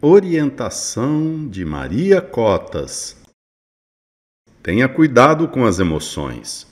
Orientação de Maria Cotas. Tenha cuidado com as emoções.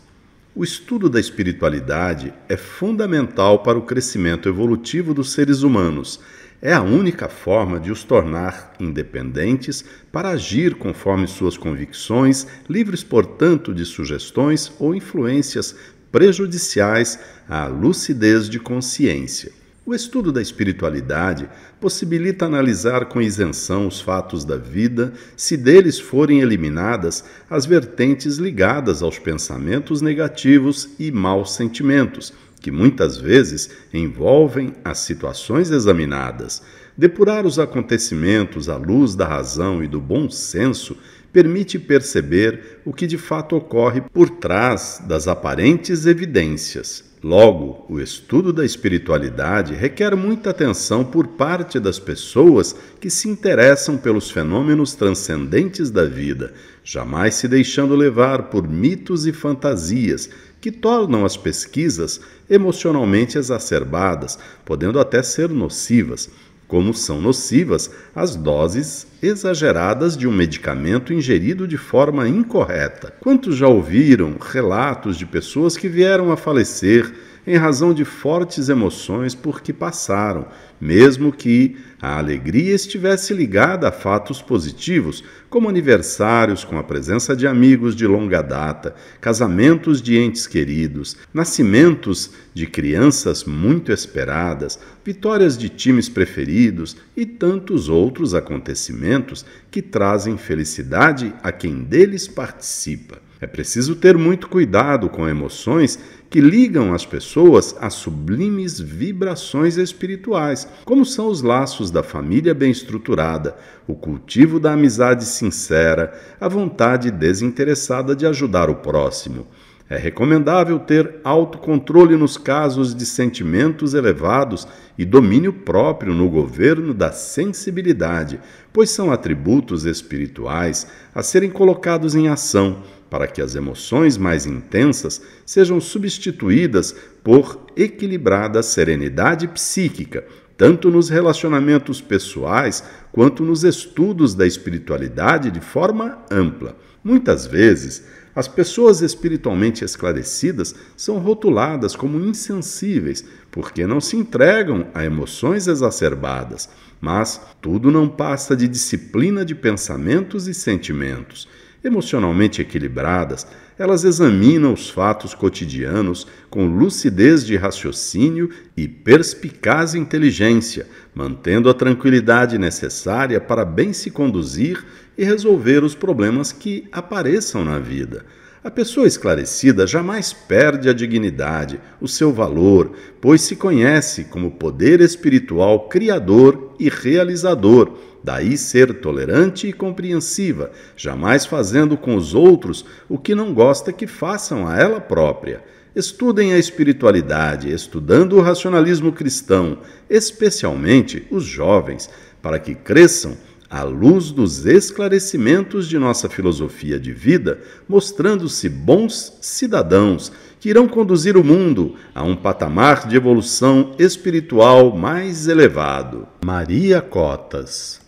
O estudo da espiritualidade é fundamental para o crescimento evolutivo dos seres humanos. É a única forma de os tornar independentes para agir conforme suas convicções, livres, portanto, de sugestões ou influências prejudiciais à lucidez de consciência. O estudo da espiritualidade possibilita analisar com isenção os fatos da vida se deles forem eliminadas as vertentes ligadas aos pensamentos negativos e maus sentimentos, que muitas vezes envolvem as situações examinadas. Depurar os acontecimentos à luz da razão e do bom senso permite perceber o que de fato ocorre por trás das aparentes evidências. Logo, o estudo da espiritualidade requer muita atenção por parte das pessoas que se interessam pelos fenômenos transcendentes da vida, jamais se deixando levar por mitos e fantasias que tornam as pesquisas emocionalmente exacerbadas, podendo até ser nocivas como são nocivas as doses exageradas de um medicamento ingerido de forma incorreta. Quantos já ouviram relatos de pessoas que vieram a falecer em razão de fortes emoções por que passaram, mesmo que a alegria estivesse ligada a fatos positivos, como aniversários com a presença de amigos de longa data, casamentos de entes queridos, nascimentos de crianças muito esperadas, vitórias de times preferidos e tantos outros acontecimentos que trazem felicidade a quem deles participa. É preciso ter muito cuidado com emoções que ligam as pessoas a sublimes vibrações espirituais, como são os laços da família bem estruturada, o cultivo da amizade sincera, a vontade desinteressada de ajudar o próximo. É recomendável ter autocontrole nos casos de sentimentos elevados e domínio próprio no governo da sensibilidade, pois são atributos espirituais a serem colocados em ação para que as emoções mais intensas sejam substituídas por equilibrada serenidade psíquica, tanto nos relacionamentos pessoais quanto nos estudos da espiritualidade de forma ampla. Muitas vezes, as pessoas espiritualmente esclarecidas são rotuladas como insensíveis, porque não se entregam a emoções exacerbadas, mas tudo não passa de disciplina de pensamentos e sentimentos emocionalmente equilibradas, elas examinam os fatos cotidianos com lucidez de raciocínio e perspicaz inteligência, mantendo a tranquilidade necessária para bem se conduzir e resolver os problemas que apareçam na vida. A pessoa esclarecida jamais perde a dignidade, o seu valor, pois se conhece como poder espiritual criador e realizador, daí ser tolerante e compreensiva, jamais fazendo com os outros o que não gosta que façam a ela própria. Estudem a espiritualidade, estudando o racionalismo cristão, especialmente os jovens, para que cresçam à luz dos esclarecimentos de nossa filosofia de vida, mostrando-se bons cidadãos que irão conduzir o mundo a um patamar de evolução espiritual mais elevado. Maria Cotas